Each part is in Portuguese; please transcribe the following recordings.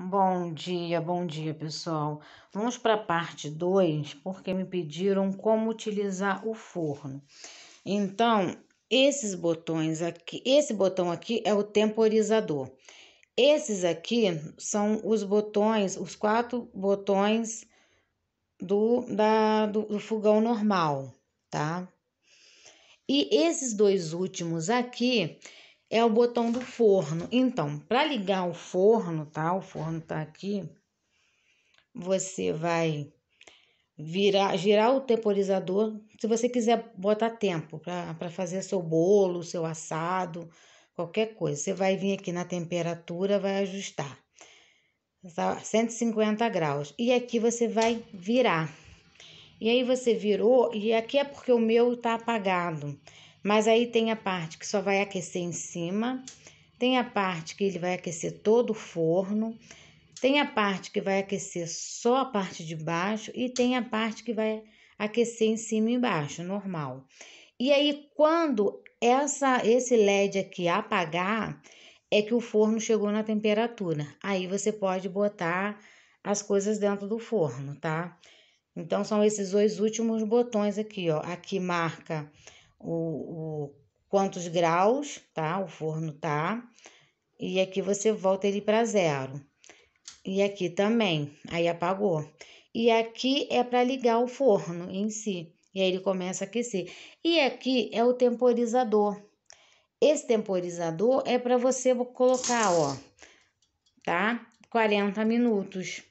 Bom dia, bom dia pessoal. Vamos para a parte 2, porque me pediram como utilizar o forno. Então, esses botões aqui, esse botão aqui é o temporizador. Esses aqui são os botões, os quatro botões do, da, do, do fogão normal, tá? E esses dois últimos aqui é o botão do forno. Então, para ligar o forno, tá? O forno tá aqui. Você vai virar, girar o temporizador. Se você quiser botar tempo para fazer seu bolo, seu assado, qualquer coisa, você vai vir aqui na temperatura, vai ajustar. 150 tá? graus. E aqui você vai virar. E aí você virou, e aqui é porque o meu tá apagado. Mas aí tem a parte que só vai aquecer em cima, tem a parte que ele vai aquecer todo o forno, tem a parte que vai aquecer só a parte de baixo e tem a parte que vai aquecer em cima e embaixo, normal. E aí quando essa esse LED aqui apagar, é que o forno chegou na temperatura. Aí você pode botar as coisas dentro do forno, tá? Então são esses dois últimos botões aqui, ó. Aqui marca o, o quantos graus, tá? O forno tá. E aqui você volta ele para zero. E aqui também, aí apagou. E aqui é para ligar o forno em si. E aí ele começa a aquecer. E aqui é o temporizador. Esse temporizador é para você colocar, ó, tá? 40 minutos.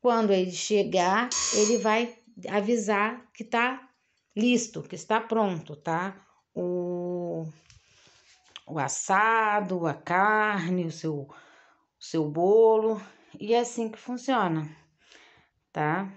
Quando ele chegar, ele vai avisar que tá listo, que está pronto, tá? O, o assado, a carne, o seu, o seu bolo. E é assim que funciona, tá?